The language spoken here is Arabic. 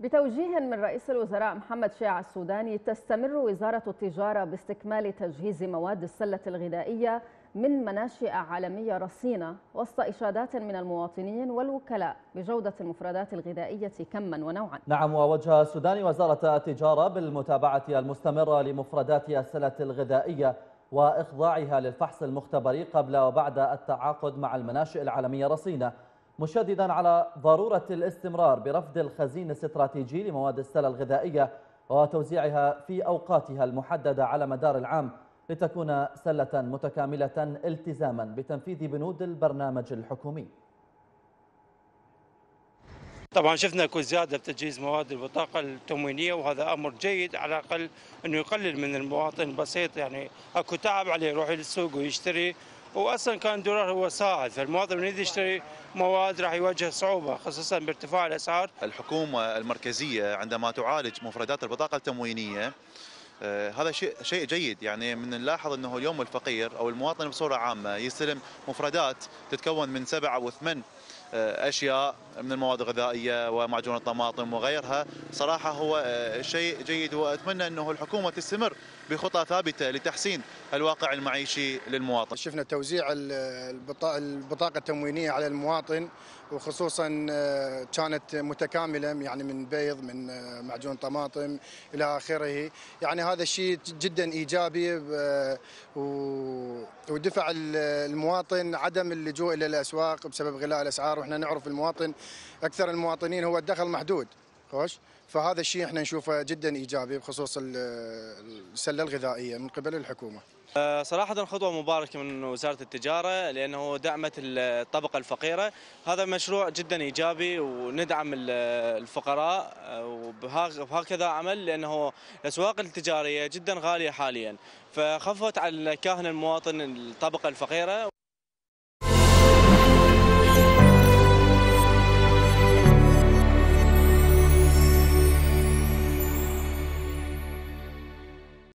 بتوجيه من رئيس الوزراء محمد شيع السوداني تستمر وزارة التجارة باستكمال تجهيز مواد السلة الغذائية من مناشئ عالمية رصينة وسط إشادات من المواطنين والوكلاء بجودة المفردات الغذائية كما ونوعا نعم ووجه السوداني وزارة التجارة بالمتابعة المستمرة لمفردات السلة الغذائية وإخضاعها للفحص المختبري قبل وبعد التعاقد مع المناشئ العالمية رصينة مشددا على ضرورة الاستمرار برفض الخزين الاستراتيجي لمواد السلة الغذائية وتوزيعها في أوقاتها المحددة على مدار العام لتكون سلة متكاملة التزاما بتنفيذ بنود البرنامج الحكومي طبعا شفنا اكو زياده بتجهيز مواد البطاقه التموينيه وهذا امر جيد على الاقل انه يقلل من المواطن البسيط يعني اكو تعب عليه يروح للسوق ويشتري واصلا كان الدولار هو ساعد فالمواطن يريد يشتري مواد راح يواجه صعوبه خصوصا بارتفاع الاسعار. الحكومه المركزيه عندما تعالج مفردات البطاقه التموينيه آه، هذا شيء شيء جيد يعني من نلاحظ انه اليوم الفقير او المواطن بصوره عامه يستلم مفردات تتكون من سبع او ثمان آه، اشياء من المواد الغذائيه ومعجون الطماطم وغيرها صراحه هو آه، شيء جيد واتمنى انه الحكومه تستمر بخطى ثابته لتحسين الواقع المعيشي للمواطن. شفنا توزيع البطاقه التموينيه على المواطن وخصوصا كانت متكامله يعني من بيض من معجون طماطم الى اخره يعني هذا الشيء جدا ايجابي آه، ودفع المواطن عدم اللجوء الى الاسواق بسبب غلاء الاسعار واحنا نعرف المواطن اكثر المواطنين هو الدخل محدود خوش فهذا الشيء احنا نشوفه جدا ايجابي بخصوص السله الغذائيه من قبل الحكومه. أه، صراحة خطوة مباركة من وزارة التجارة لأنه دعمت الطبقة الفقيرة هذا مشروع جدا إيجابي وندعم الفقراء وهكذا عمل لأنه الأسواق التجارية جدا غالية حاليا فخفت على كاهن المواطن الطبقة الفقيرة